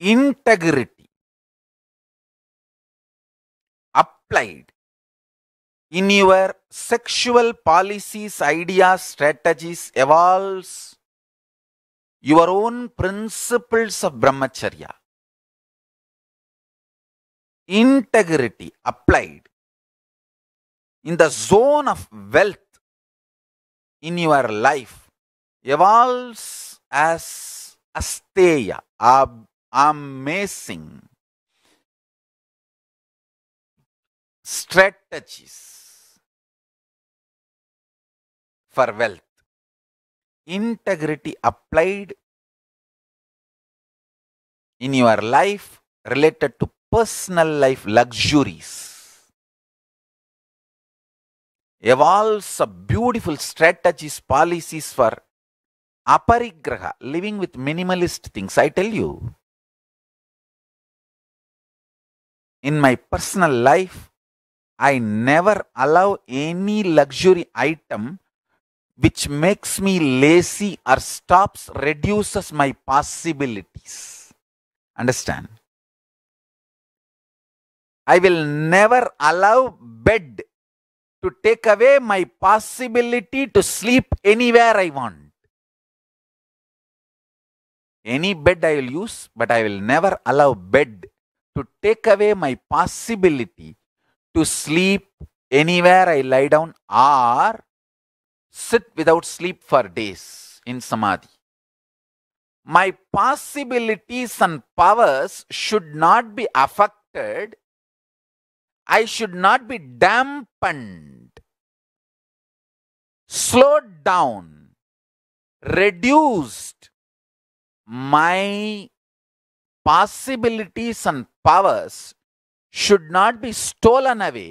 integrity applied in your sexual policies, ideas, strategies, evolves your own principles of brahmacharya. Integrity applied in the zone of wealth in your life evolves as asteya, ab amazing strategies for wealth. Integrity applied in your life related to personal life luxuries evolves a beautiful strategies, policies for aparigraha, living with minimalist things. I tell you, in my personal life, I never allow any luxury item which makes me lazy or stops, reduces my possibilities. Understand? I will never allow bed to take away my possibility to sleep anywhere I want. Any bed I will use, but I will never allow bed to take away my possibility to sleep anywhere I lie down or sit without sleep for days in samadhi. My possibilities and powers should not be affected. I should not be dampened, slowed down, reduced. My possibilities and powers should not be stolen away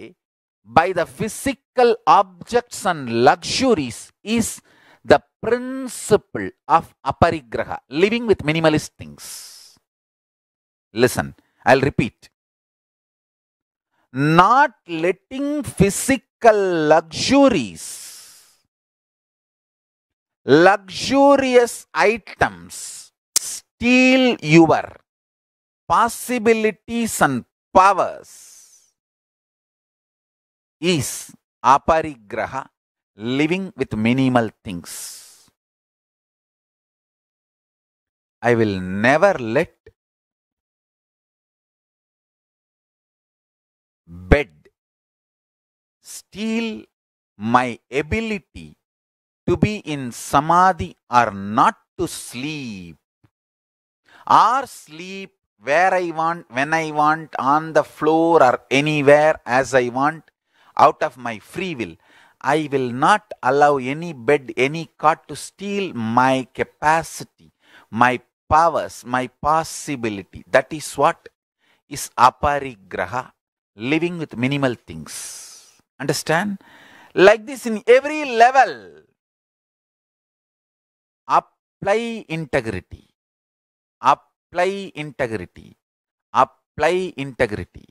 by the physical objects and luxuries is the principle of aparigraha, living with minimalist things. Listen, I'll repeat. Not letting physical luxuries, luxurious items steal your possibilities and powers is aparigraha, living with minimal things. I will never let bed steal my ability to be in samadhi or not to sleep or sleep where I want, when I want, on the floor or anywhere as I want, out of my free will. I will not allow any bed, any cot to steal my capacity, my powers, my possibility. That is what is aparigraha, living with minimal things. Understand? Like this in every level. Apply integrity. Up. apply integrity apply integrity